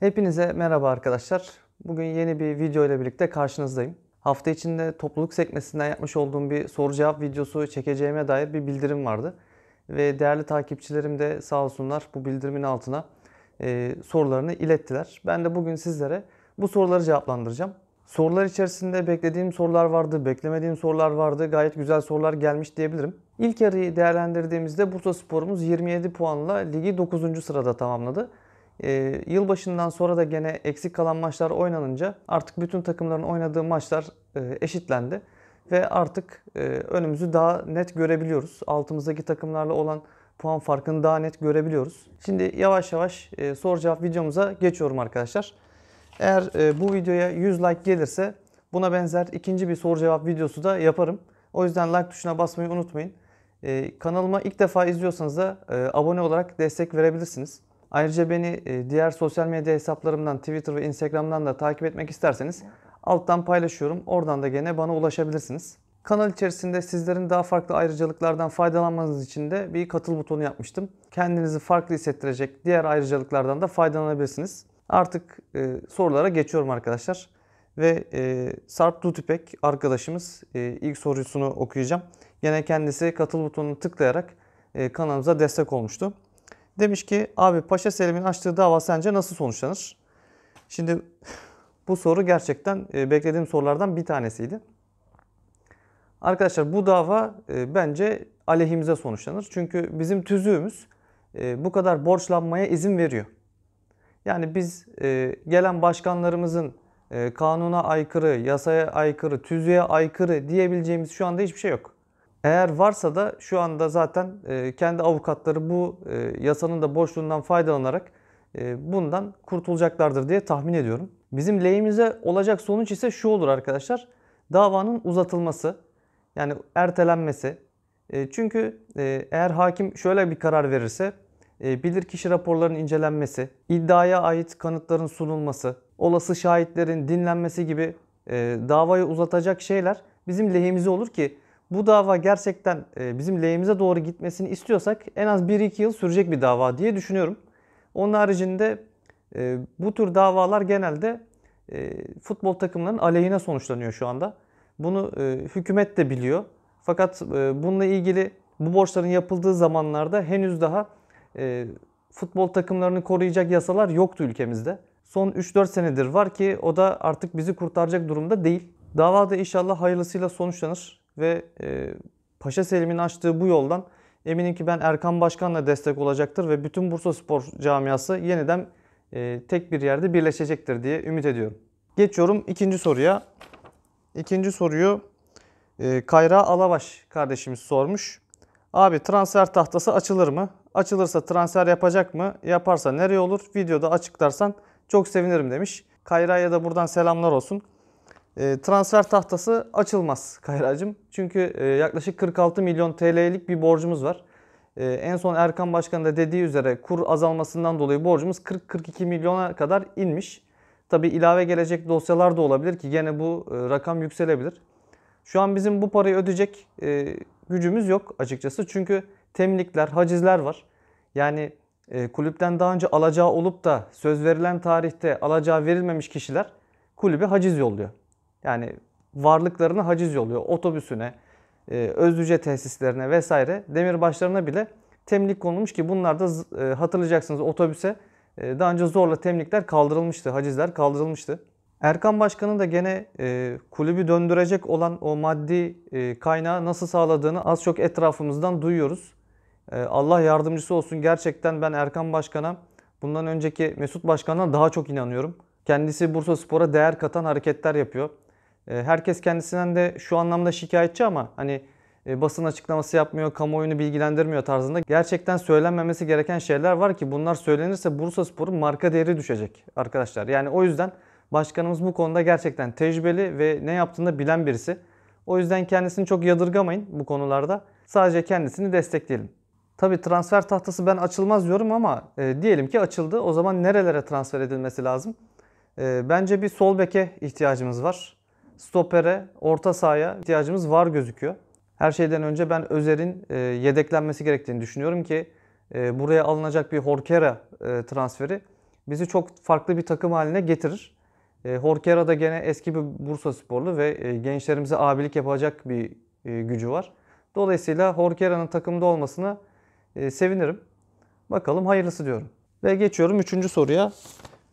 Hepinize merhaba arkadaşlar. Bugün yeni bir video ile birlikte karşınızdayım. Hafta içinde topluluk sekmesinden yapmış olduğum bir soru cevap videosu çekeceğime dair bir bildirim vardı. Ve değerli takipçilerim de sağ olsunlar bu bildirimin altına e, sorularını ilettiler. Ben de bugün sizlere bu soruları cevaplandıracağım. Sorular içerisinde beklediğim sorular vardı, beklemediğim sorular vardı. Gayet güzel sorular gelmiş diyebilirim. İlk yarıyı değerlendirdiğimizde Bursa Spor'umuz 27 puanla ligi 9. sırada tamamladı e, yılbaşından sonra da gene eksik kalan maçlar oynanınca artık bütün takımların oynadığı maçlar e, eşitlendi. Ve artık e, önümüzü daha net görebiliyoruz. Altımızdaki takımlarla olan puan farkını daha net görebiliyoruz. Şimdi yavaş yavaş e, soru cevap videomuza geçiyorum arkadaşlar. Eğer e, bu videoya 100 like gelirse buna benzer ikinci bir soru cevap videosu da yaparım. O yüzden like tuşuna basmayı unutmayın. E, kanalıma ilk defa izliyorsanız da e, abone olarak destek verebilirsiniz. Ayrıca beni e, diğer sosyal medya hesaplarımdan Twitter ve Instagram'dan da takip etmek isterseniz alttan paylaşıyorum. Oradan da gene bana ulaşabilirsiniz. Kanal içerisinde sizlerin daha farklı ayrıcalıklardan faydalanmanız için de bir katıl butonu yapmıştım. Kendinizi farklı hissettirecek diğer ayrıcalıklardan da faydalanabilirsiniz. Artık e, sorulara geçiyorum arkadaşlar. Ve e, Sarp Dutipek arkadaşımız e, ilk sorusunu okuyacağım. Yine kendisi katıl butonunu tıklayarak e, kanalımıza destek olmuştu. Demiş ki abi Paşa Selim'in açtığı dava sence nasıl sonuçlanır? Şimdi bu soru gerçekten e, beklediğim sorulardan bir tanesiydi. Arkadaşlar bu dava e, bence aleyhimize sonuçlanır. Çünkü bizim tüzüğümüz e, bu kadar borçlanmaya izin veriyor. Yani biz gelen başkanlarımızın kanuna aykırı, yasaya aykırı, tüzüğe aykırı diyebileceğimiz şu anda hiçbir şey yok. Eğer varsa da şu anda zaten e, kendi avukatları bu e, yasanın da boşluğundan faydalanarak e, bundan kurtulacaklardır diye tahmin ediyorum. Bizim lehimize olacak sonuç ise şu olur arkadaşlar. Davanın uzatılması yani ertelenmesi. Çünkü eğer hakim şöyle bir karar verirse bilirkişi raporlarının incelenmesi, iddiaya ait kanıtların sunulması, olası şahitlerin dinlenmesi gibi davayı uzatacak şeyler bizim lehimize olur ki bu dava gerçekten e, bizim lehimize doğru gitmesini istiyorsak en az 1-2 yıl sürecek bir dava diye düşünüyorum. Onun haricinde e, bu tür davalar genelde e, futbol takımlarının aleyhine sonuçlanıyor şu anda. Bunu hükümet de biliyor. Fakat bununla ilgili bu borçların yapıldığı zamanlarda henüz daha futbol takımlarını koruyacak yasalar yoktu ülkemizde. Son 3-4 senedir var ki o da artık bizi kurtaracak durumda değil. Dava da inşallah hayırlısıyla sonuçlanır ve e, Paşa Selim'in açtığı bu yoldan eminim ki ben Erkan Başkan'la destek olacaktır ve bütün Bursa Spor camiası yeniden e, tek bir yerde birleşecektir diye ümit ediyorum. Geçiyorum ikinci soruya. İkinci soruyu e, Kayra Alabaş kardeşimiz sormuş. Abi transfer tahtası açılır mı? Açılırsa transfer yapacak mı? Yaparsa nereye olur? Videoda açıklarsan çok sevinirim demiş. Kayra'ya da buradan selamlar olsun. Ee, transfer tahtası açılmaz Kayracığım. Çünkü e, yaklaşık 46 milyon TL'lik bir borcumuz var. Ee, en son Erkan Başkan da dediği üzere kur azalmasından dolayı borcumuz 40-42 milyona kadar inmiş. Tabi ilave gelecek dosyalar da olabilir ki gene bu e, rakam yükselebilir. Şu an bizim bu parayı ödeyecek e, gücümüz yok açıkçası. Çünkü temlikler, hacizler var. Yani kulüpten daha önce alacağı olup da söz verilen tarihte alacağı verilmemiş kişiler kulübe haciz yolluyor. Yani varlıklarını haciz yolluyor. Otobüsüne, e, özlüce tesislerine vesaire demirbaşlarına bile temlik konulmuş ki bunlar da e, hatırlayacaksınız otobüse e, daha önce zorla temlikler kaldırılmıştı, hacizler kaldırılmıştı. Erkan Başkan'ın da gene kulübü döndürecek olan o maddi kaynağı nasıl sağladığını az çok etrafımızdan duyuyoruz. Allah yardımcısı olsun. Gerçekten ben Erkan Başkan'a bundan önceki Mesut Başkan'a daha çok inanıyorum. Kendisi Bursa Spor'a değer katan hareketler yapıyor. Ee, herkes kendisinden de şu anlamda şikayetçi ama hani e, basın açıklaması yapmıyor, kamuoyunu bilgilendirmiyor tarzında gerçekten söylenmemesi gereken şeyler var ki bunlar söylenirse Bursa Spor'un marka değeri düşecek arkadaşlar. Yani o yüzden başkanımız bu konuda gerçekten tecrübeli ve ne yaptığını bilen birisi. O yüzden kendisini çok yadırgamayın bu konularda. Sadece kendisini destekleyelim. Tabi transfer tahtası ben açılmaz diyorum ama e, diyelim ki açıldı. O zaman nerelere transfer edilmesi lazım? E, bence bir sol beke ihtiyacımız var stopere, orta sahaya ihtiyacımız var gözüküyor. Her şeyden önce ben Özer'in e, yedeklenmesi gerektiğini düşünüyorum ki e, buraya alınacak bir Horkera e, transferi bizi çok farklı bir takım haline getirir. E, Horkera da gene eski bir Bursa sporlu ve gençlerimize abilik yapacak bir gücü var. Dolayısıyla Horkera'nın takımda olmasına sevinirim. Bakalım hayırlısı diyorum. Ve geçiyorum üçüncü soruya.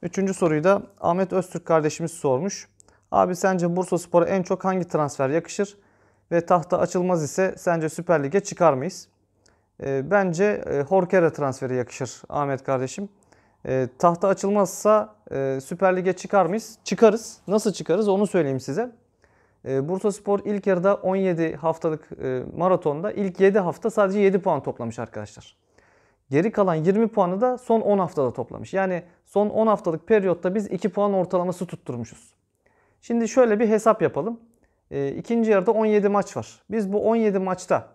Üçüncü soruyu da Ahmet Öztürk kardeşimiz sormuş. Abi sence Bursa Spor'a en çok hangi transfer yakışır? Ve tahta açılmaz ise sence Süper Lig'e çıkar mıyız? E, bence e, Horkera transferi yakışır Ahmet kardeşim. E, tahta açılmazsa e, Süper Lig'e çıkar mıyız? Çıkarız. Nasıl çıkarız onu söyleyeyim size. E, Bursa Spor ilk yarıda 17 haftalık e, maratonda ilk 7 hafta sadece 7 puan toplamış arkadaşlar. Geri kalan 20 puanı da son 10 haftada toplamış. Yani son 10 haftalık periyotta biz 2 puan ortalaması tutturmuşuz. Şimdi şöyle bir hesap yapalım. E, ikinci yarıda 17 maç var. Biz bu 17 maçta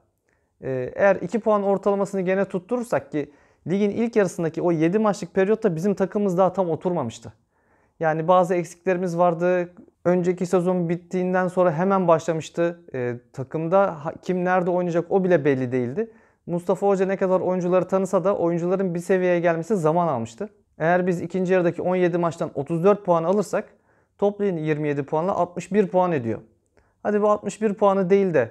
e, eğer 2 puan ortalamasını gene tutturursak ki ligin ilk yarısındaki o 7 maçlık periyotta bizim takımımız daha tam oturmamıştı. Yani bazı eksiklerimiz vardı. Önceki sezon bittiğinden sonra hemen başlamıştı. E, takımda kim nerede oynayacak o bile belli değildi. Mustafa Hoca ne kadar oyuncuları tanısa da oyuncuların bir seviyeye gelmesi zaman almıştı. Eğer biz ikinci yarıdaki 17 maçtan 34 puan alırsak Toplayın 27 puanla 61 puan ediyor. Hadi bu 61 puanı değil de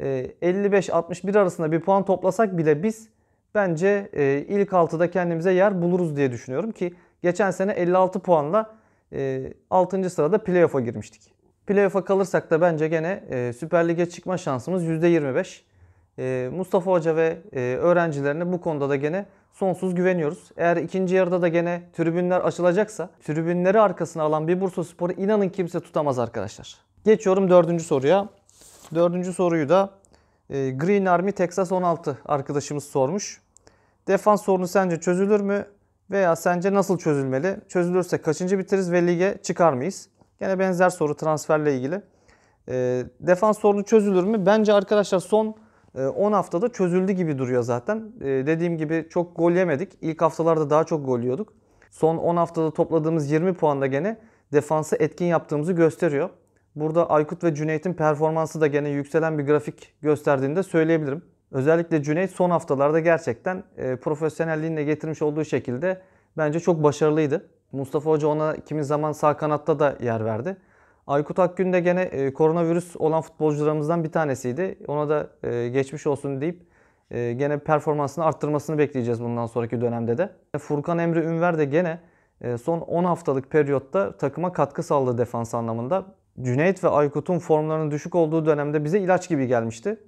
55-61 e, arasında bir puan toplasak bile biz bence e, ilk 6'da kendimize yer buluruz diye düşünüyorum ki geçen sene 56 puanla 6. E, sırada playoff'a girmiştik. Playoff'a kalırsak da bence gene Süper Lig'e çıkma şansımız %25. Mustafa Hoca ve öğrencilerine bu konuda da gene sonsuz güveniyoruz. Eğer ikinci yarıda da gene tribünler açılacaksa tribünleri arkasına alan bir Bursa Spor'u inanın kimse tutamaz arkadaşlar. Geçiyorum dördüncü soruya. Dördüncü soruyu da e, Green Army Texas 16 arkadaşımız sormuş. Defans sorunu sence çözülür mü? Veya sence nasıl çözülmeli? Çözülürse kaçıncı bitiririz ve lige çıkar mıyız? Gene benzer soru transferle ilgili. E, defans sorunu çözülür mü? Bence arkadaşlar son 10 ee, haftada çözüldü gibi duruyor zaten. Ee, dediğim gibi çok gol yemedik. İlk haftalarda daha çok gol yiyorduk. Son 10 haftada topladığımız 20 puan da gene defansı etkin yaptığımızı gösteriyor. Burada Aykut ve Cüneyt'in performansı da gene yükselen bir grafik gösterdiğini de söyleyebilirim. Özellikle Cüneyt son haftalarda gerçekten e, profesyonelliğine getirmiş olduğu şekilde bence çok başarılıydı. Mustafa Hoca ona kimi zaman sağ kanatta da yer verdi. Aykut Akgün de gene e, koronavirüs olan futbolcularımızdan bir tanesiydi. Ona da e, geçmiş olsun deyip e, gene performansını arttırmasını bekleyeceğiz bundan sonraki dönemde de. Furkan Emre Ünver de gene e, son 10 haftalık periyotta takıma katkı sağladı defans anlamında. Cüneyt ve Aykut'un formlarının düşük olduğu dönemde bize ilaç gibi gelmişti.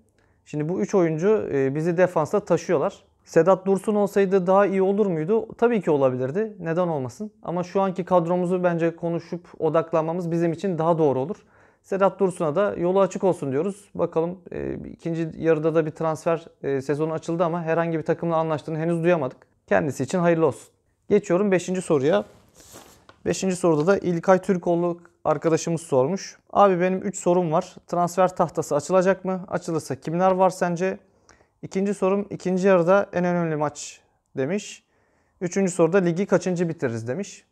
Şimdi bu 3 oyuncu e, bizi defansta taşıyorlar. Sedat Dursun olsaydı daha iyi olur muydu? Tabii ki olabilirdi. Neden olmasın? Ama şu anki kadromuzu bence konuşup odaklanmamız bizim için daha doğru olur. Sedat Dursun'a da yolu açık olsun diyoruz. Bakalım e, ikinci yarıda da bir transfer e, sezonu açıldı ama herhangi bir takımla anlaştığını henüz duyamadık. Kendisi için hayırlı olsun. Geçiyorum 5. soruya. 5. soruda da İlkay Türkoğlu arkadaşımız sormuş. Abi benim 3 sorum var. Transfer tahtası açılacak mı? Açılırsa kimler var sence? İkinci sorum ikinci yarıda en önemli maç demiş. Üçüncü soruda ligi kaçıncı bitiririz demiş.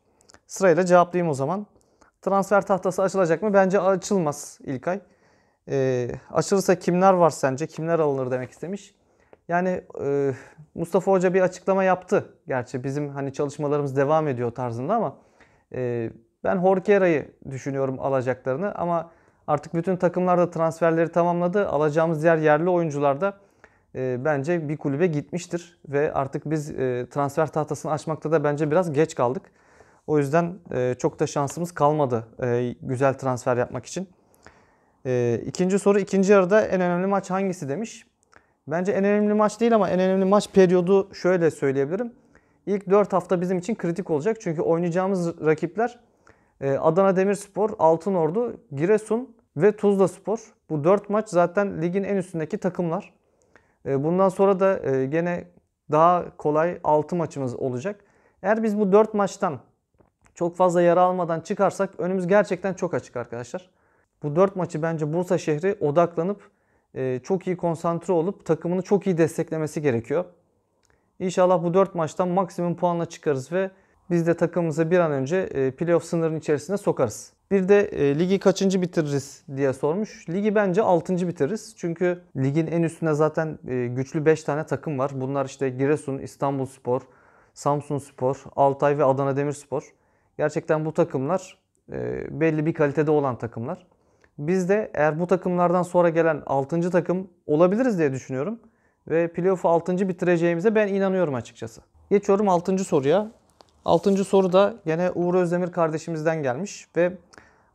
Sırayla cevaplayayım o zaman. Transfer tahtası açılacak mı? Bence açılmaz İlkay. E, açılırsa kimler var sence? Kimler alınır demek istemiş. Yani e, Mustafa Hoca bir açıklama yaptı. Gerçi bizim hani çalışmalarımız devam ediyor tarzında ama e, ben Horkera'yı düşünüyorum alacaklarını ama artık bütün takımlarda transferleri tamamladı. Alacağımız diğer yerli oyuncular da e, bence bir kulübe gitmiştir ve artık biz e, transfer tahtasını açmakta da bence biraz geç kaldık. O yüzden e, çok da şansımız kalmadı güzel transfer yapmak için. İkinci soru ikinci yarıda en önemli maç hangisi demiş. Bence en önemli maç değil ama en önemli maç periyodu şöyle söyleyebilirim. İlk 4 hafta bizim için kritik olacak. Çünkü oynayacağımız rakipler Adana Demirspor, Altınordu, Giresun ve Tuzla Spor. Bu 4 maç zaten ligin en üstündeki takımlar. E, bundan sonra da e, gene daha kolay 6 maçımız olacak. Eğer biz bu 4 maçtan çok fazla yara almadan çıkarsak önümüz gerçekten çok açık arkadaşlar. Bu 4 maçı bence Bursa şehri odaklanıp e, çok iyi konsantre olup takımını çok iyi desteklemesi gerekiyor. İnşallah bu 4 maçtan maksimum puanla çıkarız ve biz de takımımızı bir an önce playoff sınırının içerisine sokarız. Bir de e, ligi kaçıncı bitiririz diye sormuş. Ligi bence 6. bitiririz. Çünkü ligin en üstüne zaten e, güçlü 5 tane takım var. Bunlar işte Giresun, İstanbul Spor, Samsun Spor, Altay ve Adana Demirspor. Gerçekten bu takımlar e, belli bir kalitede olan takımlar. Biz de eğer bu takımlardan sonra gelen 6. takım olabiliriz diye düşünüyorum. Ve playoff'u 6. bitireceğimize ben inanıyorum açıkçası. Geçiyorum 6. soruya. 6. soru da gene Uğur Özdemir kardeşimizden gelmiş ve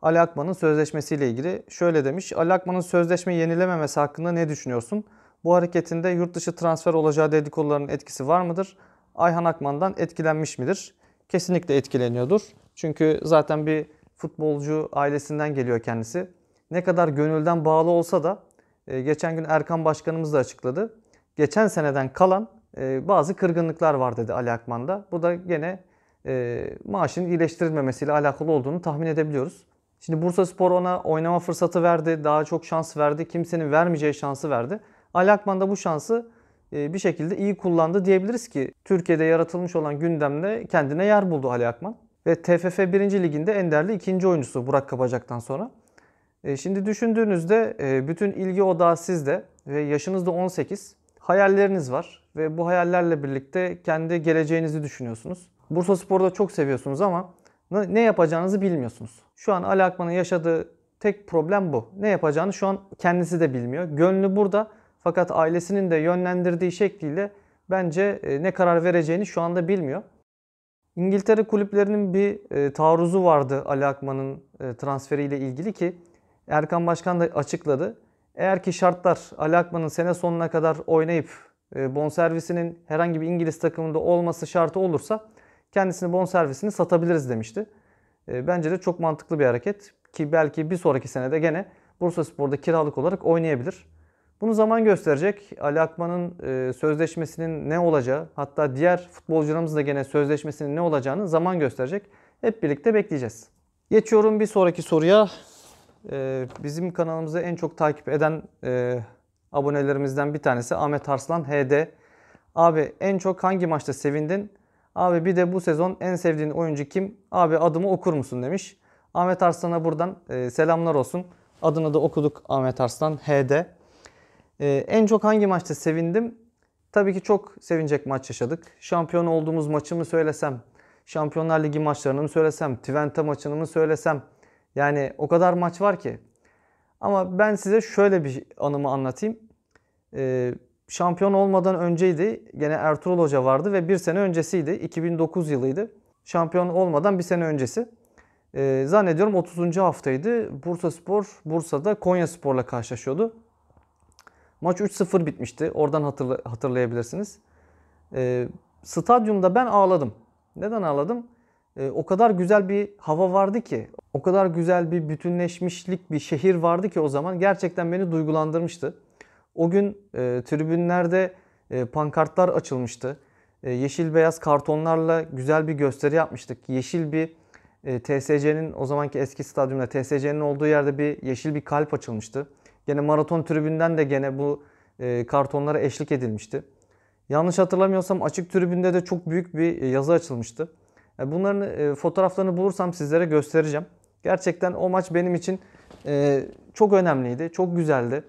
Ali Akman'ın sözleşmesiyle ilgili şöyle demiş. Ali Akman'ın sözleşme yenilememesi hakkında ne düşünüyorsun? Bu hareketinde yurt dışı transfer olacağı dedikoduların etkisi var mıdır? Ayhan Akman'dan etkilenmiş midir? Kesinlikle etkileniyordur. Çünkü zaten bir futbolcu ailesinden geliyor kendisi. Ne kadar gönülden bağlı olsa da e, geçen gün Erkan Başkanımız da açıkladı. Geçen seneden kalan e, bazı kırgınlıklar var dedi Ali Akman'da. Bu da gene e, maaşın iyileştirilmemesiyle alakalı olduğunu tahmin edebiliyoruz. Şimdi Bursa Spor ona oynama fırsatı verdi. Daha çok şans verdi. Kimsenin vermeyeceği şansı verdi. Ali Akman da bu şansı e, bir şekilde iyi kullandı diyebiliriz ki Türkiye'de yaratılmış olan gündemde kendine yer buldu Ali Akman. Ve TFF 1. Liginde en değerli ikinci oyuncusu Burak Kabacak'tan sonra. E, şimdi düşündüğünüzde e, bütün ilgi odağı sizde ve yaşınız da 18. Hayalleriniz var ve bu hayallerle birlikte kendi geleceğinizi düşünüyorsunuz. Bursa Spor'u da çok seviyorsunuz ama ne yapacağınızı bilmiyorsunuz. Şu an Ali Akman'ın yaşadığı tek problem bu. Ne yapacağını şu an kendisi de bilmiyor. Gönlü burada fakat ailesinin de yönlendirdiği şekliyle bence e, ne karar vereceğini şu anda bilmiyor. İngiltere kulüplerinin bir e, taarruzu vardı Ali Akman'ın e, transferiyle ilgili ki Erkan Başkan da açıkladı. Eğer ki şartlar Ali Akman'ın sene sonuna kadar oynayıp e, bonservisinin herhangi bir İngiliz takımında olması şartı olursa kendisini bon servisini satabiliriz demişti. E, bence de çok mantıklı bir hareket ki belki bir sonraki senede gene Bursaspor'da kiralık olarak oynayabilir. Bunu zaman gösterecek. Ali Akman'ın e, sözleşmesinin ne olacağı, hatta diğer futbolcularımızın da gene sözleşmesinin ne olacağını zaman gösterecek. Hep birlikte bekleyeceğiz. Geçiyorum bir sonraki soruya. E, bizim kanalımızı en çok takip eden abonelerimizden bir tanesi Ahmet Arslan HD. Abi en çok hangi maçta sevindin? Abi bir de bu sezon en sevdiğin oyuncu kim? Abi adımı okur musun demiş. Ahmet Arslan'a buradan e, selamlar olsun. Adını da okuduk Ahmet Arslan HD. E, en çok hangi maçta sevindim? Tabii ki çok sevinecek maç yaşadık. Şampiyon olduğumuz maçımı söylesem? Şampiyonlar Ligi maçlarını mı söylesem? Twente maçını mı söylesem? Yani o kadar maç var ki. Ama ben size şöyle bir anımı anlatayım. Ee, şampiyon olmadan önceydi. Gene Ertuğrul Hoca vardı ve bir sene öncesiydi. 2009 yılıydı. Şampiyon olmadan bir sene öncesi. E, zannediyorum 30. haftaydı. Bursa Spor Bursa'da Konya Spor'la karşılaşıyordu. Maç 3-0 bitmişti. Oradan hatırla, hatırlayabilirsiniz. E, stadyumda ben ağladım. Neden ağladım? E, o kadar güzel bir hava vardı ki, o kadar güzel bir bütünleşmişlik bir şehir vardı ki o zaman gerçekten beni duygulandırmıştı. O gün e, tribünlerde e, pankartlar açılmıştı. E, yeşil beyaz kartonlarla güzel bir gösteri yapmıştık. Yeşil bir e, TSC'nin o zamanki eski stadyumda TSC'nin olduğu yerde bir yeşil bir kalp açılmıştı. Gene maraton tribünden de gene bu e, kartonlara eşlik edilmişti. Yanlış hatırlamıyorsam açık tribünde de çok büyük bir e, yazı açılmıştı. E, bunların e, fotoğraflarını bulursam sizlere göstereceğim. Gerçekten o maç benim için çok önemliydi, çok güzeldi.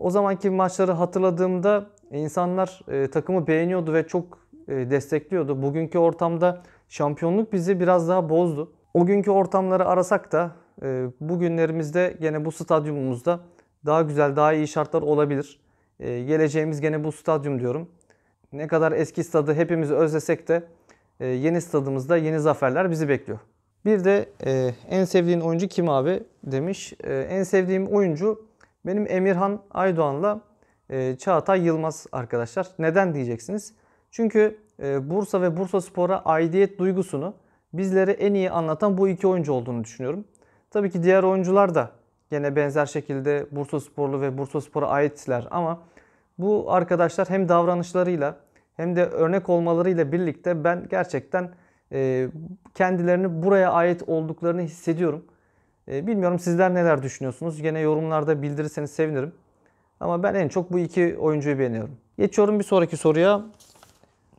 O zamanki maçları hatırladığımda insanlar e, takımı beğeniyordu ve çok e, destekliyordu. Bugünkü ortamda şampiyonluk bizi biraz daha bozdu. O günkü ortamları arasak da e, bugünlerimizde gene bu stadyumumuzda daha güzel, daha iyi şartlar olabilir. E, geleceğimiz gene bu stadyum diyorum. Ne kadar eski stadı hepimiz özlesek de e, yeni stadımızda yeni zaferler bizi bekliyor. Bir de e, en sevdiğin oyuncu kim abi demiş. E, en sevdiğim oyuncu benim Emirhan Aydoğan'la e, Çağatay Yılmaz arkadaşlar. Neden diyeceksiniz? Çünkü e, Bursa ve Bursa Spor'a aidiyet duygusunu bizlere en iyi anlatan bu iki oyuncu olduğunu düşünüyorum. Tabii ki diğer oyuncular da gene benzer şekilde Bursa Sporlu ve Bursa Spor'a aitler ama bu arkadaşlar hem davranışlarıyla hem de örnek olmalarıyla birlikte ben gerçekten e, kendilerini buraya ait olduklarını hissediyorum. Ee, bilmiyorum sizler neler düşünüyorsunuz. Gene yorumlarda bildirirseniz sevinirim. Ama ben en çok bu iki oyuncuyu beğeniyorum. Geçiyorum bir sonraki soruya.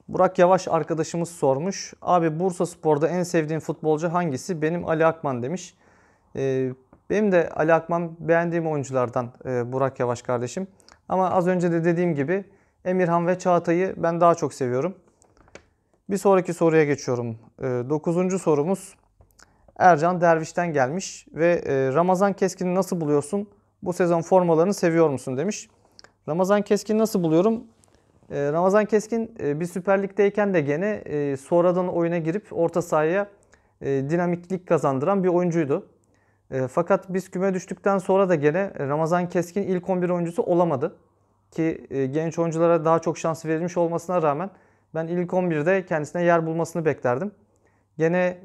Burak Yavaş arkadaşımız sormuş. Abi Bursa Spor'da en sevdiğin futbolcu hangisi? Benim Ali Akman demiş. Ee, benim de Ali Akman beğendiğim oyunculardan e, Burak Yavaş kardeşim. Ama az önce de dediğim gibi Emirhan ve Çağatay'ı ben daha çok seviyorum. Bir sonraki soruya geçiyorum. Ee, dokuzuncu sorumuz Ercan Derviş'ten gelmiş ve e, Ramazan Keskin'i nasıl buluyorsun? Bu sezon formalarını seviyor musun demiş. Ramazan Keskin'i nasıl buluyorum? E, Ramazan Keskin e, bir Süper Lig'deyken de gene sonradan oyuna girip orta sahaya dinamiklik kazandıran bir oyuncuydu. Fakat biz küme düştükten sonra da gene Ramazan Keskin ilk 11 oyuncusu olamadı. Ki genç oyunculara daha çok şans verilmiş olmasına rağmen ben ilk 11'de kendisine yer bulmasını beklerdim. Gene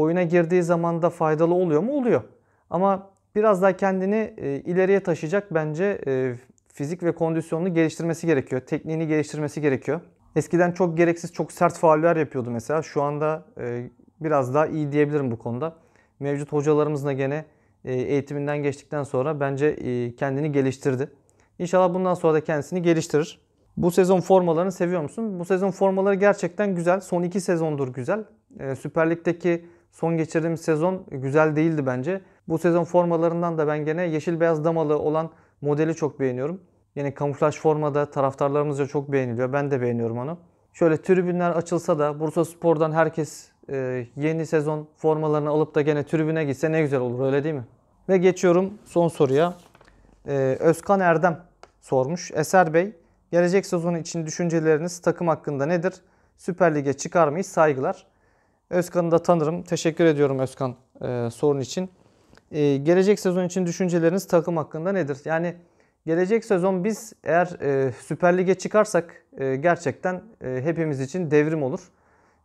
oyuna girdiği zaman da faydalı oluyor mu? Oluyor. Ama biraz daha kendini e, ileriye taşıyacak bence e, fizik ve kondisyonunu geliştirmesi gerekiyor. Tekniğini geliştirmesi gerekiyor. Eskiden çok gereksiz, çok sert fauller yapıyordu mesela. Şu anda e, biraz daha iyi diyebilirim bu konuda. Mevcut hocalarımızla gene e, eğitiminden geçtikten sonra bence e, kendini geliştirdi. İnşallah bundan sonra da kendisini geliştirir. Bu sezon formalarını seviyor musun? Bu sezon formaları gerçekten güzel. Son iki sezondur güzel. E, Süper Lig'deki Son geçirdiğim sezon güzel değildi bence. Bu sezon formalarından da ben gene yeşil beyaz damalı olan modeli çok beğeniyorum. Yine kamuflaj formada taraftarlarımızca çok beğeniliyor. Ben de beğeniyorum onu. Şöyle tribünler açılsa da Bursa Spor'dan herkes e, yeni sezon formalarını alıp da gene tribüne gitse ne güzel olur öyle değil mi? Ve geçiyorum son soruya. E, Özkan Erdem sormuş. Eser Bey, gelecek sezon için düşünceleriniz takım hakkında nedir? Süper Lig'e çıkar mıyız? Saygılar. Özkan'ı da tanırım. Teşekkür ediyorum Özkan e, sorun için. E, gelecek sezon için düşünceleriniz takım hakkında nedir? Yani gelecek sezon biz eğer e, Süper Lig'e çıkarsak e, gerçekten e, hepimiz için devrim olur.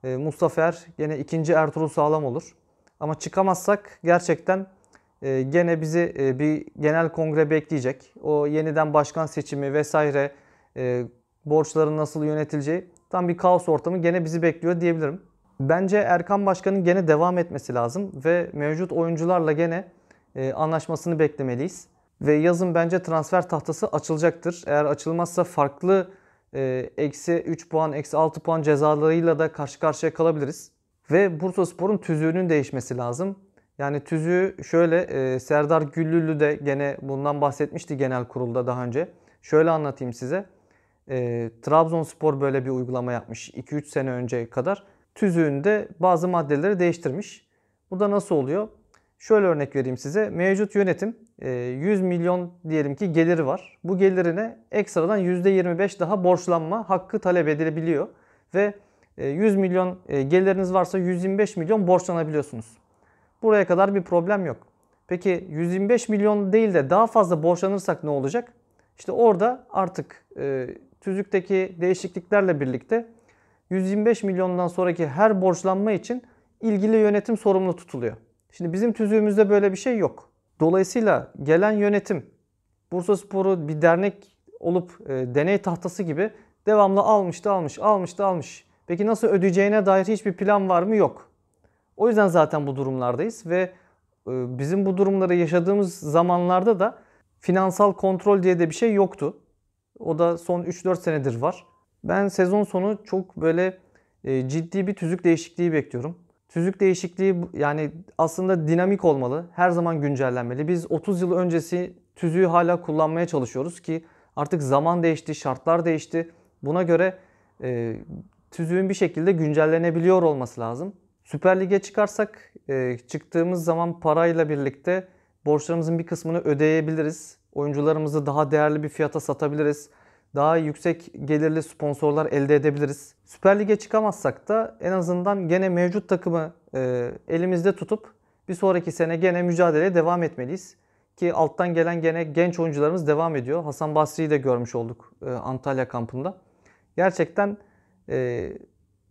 E, Mustafa Er yine ikinci Ertuğrul Sağlam olur. Ama çıkamazsak gerçekten e, gene bizi e, bir genel kongre bekleyecek. O yeniden başkan seçimi vesaire e, borçların nasıl yönetileceği tam bir kaos ortamı gene bizi bekliyor diyebilirim. Bence Erkan Başkan'ın gene devam etmesi lazım ve mevcut oyuncularla gene e, anlaşmasını beklemeliyiz. Ve yazın bence transfer tahtası açılacaktır. Eğer açılmazsa farklı e, eksi 3 puan, eksi 6 puan cezalarıyla da karşı karşıya kalabiliriz. Ve Bursaspor'un tüzüğünün değişmesi lazım. Yani tüzüğü şöyle e, Serdar Güllülü de gene bundan bahsetmişti genel kurulda daha önce. Şöyle anlatayım size. E, Trabzonspor böyle bir uygulama yapmış 2-3 sene önce kadar tüzüğünde bazı maddeleri değiştirmiş. Bu da nasıl oluyor? Şöyle örnek vereyim size. Mevcut yönetim 100 e, milyon diyelim ki geliri var. Bu gelirine ekstradan %25 daha borçlanma hakkı talep edilebiliyor. Ve 100 e, milyon e, geliriniz varsa 125 milyon borçlanabiliyorsunuz. Buraya kadar bir problem yok. Peki 125 milyon değil de daha fazla borçlanırsak ne olacak? İşte orada artık tüzükteki değişikliklerle birlikte 125 milyondan sonraki her borçlanma için ilgili yönetim sorumlu tutuluyor. Şimdi bizim tüzüğümüzde böyle bir şey yok. Dolayısıyla gelen yönetim Bursa Sporu bir dernek olup e, deney tahtası gibi devamlı almıştı almış almıştı almış. Peki nasıl ödeyeceğine dair hiçbir plan var mı? Yok. O yüzden zaten bu durumlardayız ve e, bizim bu durumları yaşadığımız zamanlarda da finansal kontrol diye de bir şey yoktu. O da son 3-4 senedir var. Ben sezon sonu çok böyle e, ciddi bir tüzük değişikliği bekliyorum. Tüzük değişikliği yani aslında dinamik olmalı. Her zaman güncellenmeli. Biz 30 yıl öncesi tüzüğü hala kullanmaya çalışıyoruz ki artık zaman değişti, şartlar değişti. Buna göre e, tüzüğün bir şekilde güncellenebiliyor olması lazım. Süper Lig'e çıkarsak e, çıktığımız zaman parayla birlikte borçlarımızın bir kısmını ödeyebiliriz. Oyuncularımızı daha değerli bir fiyata satabiliriz daha yüksek gelirli sponsorlar elde edebiliriz. Süper Lig'e çıkamazsak da en azından gene mevcut takımı e, elimizde tutup bir sonraki sene gene mücadeleye devam etmeliyiz. Ki alttan gelen gene genç oyuncularımız devam ediyor. Hasan Basri'yi de görmüş olduk e, Antalya kampında. Gerçekten e,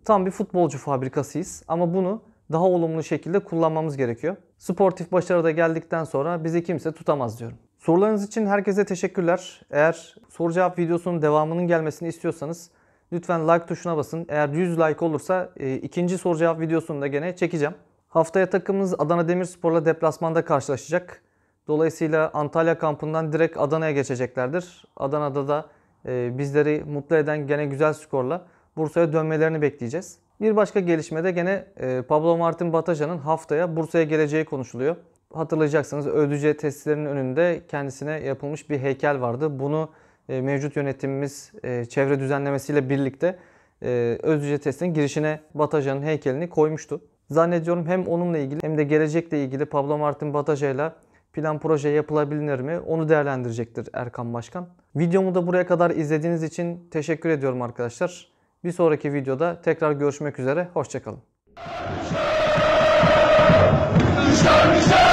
tam bir futbolcu fabrikasıyız ama bunu daha olumlu şekilde kullanmamız gerekiyor. Sportif başarıda geldikten sonra bizi kimse tutamaz diyorum. Sorularınız için herkese teşekkürler. Eğer soru cevap videosunun devamının gelmesini istiyorsanız lütfen like tuşuna basın. Eğer 100 like olursa e, ikinci soru cevap videosunu da gene çekeceğim. Haftaya takımımız Adana Demirspor'la deplasmanda karşılaşacak. Dolayısıyla Antalya kampından direkt Adana'ya geçeceklerdir. Adana'da da e, bizleri mutlu eden gene güzel skorla Bursa'ya dönmelerini bekleyeceğiz. Bir başka gelişme de gene e, Pablo Martin Batajan'ın haftaya Bursa'ya geleceği konuşuluyor hatırlayacaksınız Ödüce testlerinin önünde kendisine yapılmış bir heykel vardı. Bunu e, mevcut yönetimimiz e, çevre düzenlemesiyle birlikte e, Ödüce testinin girişine Batajan'ın heykelini koymuştu. Zannediyorum hem onunla ilgili hem de gelecekle ilgili Pablo Martin Bataja'yla plan proje yapılabilir mi? Onu değerlendirecektir Erkan Başkan. Videomu da buraya kadar izlediğiniz için teşekkür ediyorum arkadaşlar. Bir sonraki videoda tekrar görüşmek üzere. Hoşçakalın. Güzel, güzel.